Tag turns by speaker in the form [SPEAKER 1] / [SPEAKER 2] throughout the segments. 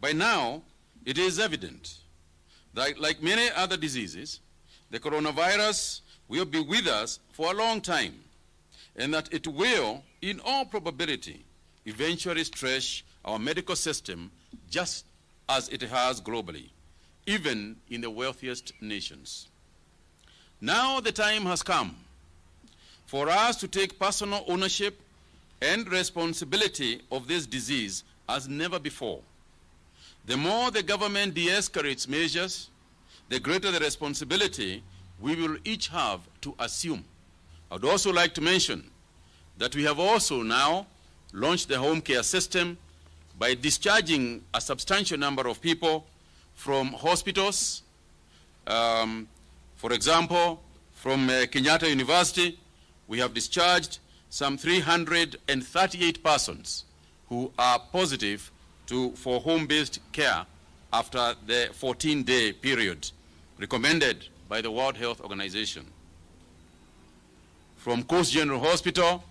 [SPEAKER 1] By now, it is evident that, like many other diseases, the coronavirus will be with us for a long time, and that it will, in all probability, eventually stretch our medical system just as it has globally, even in the wealthiest nations. Now the time has come for us to take personal ownership and responsibility of this disease as never before. The more the government de-escalates measures, the greater the responsibility we will each have to assume. I would also like to mention that we have also now launched the home care system by discharging a substantial number of people from hospitals, um, for example, from uh, Kenyatta University, we have discharged some 338 persons who are positive to, for home-based care after the 14-day period recommended by the World Health Organization. From Coast General Hospital,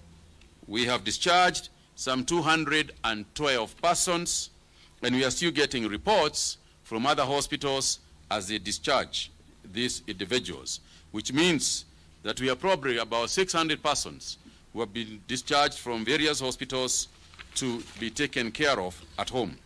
[SPEAKER 1] we have discharged some 212 persons, and we are still getting reports from other hospitals as they discharge these individuals, which means that we are probably about 600 persons who have been discharged from various hospitals to be taken care of at home.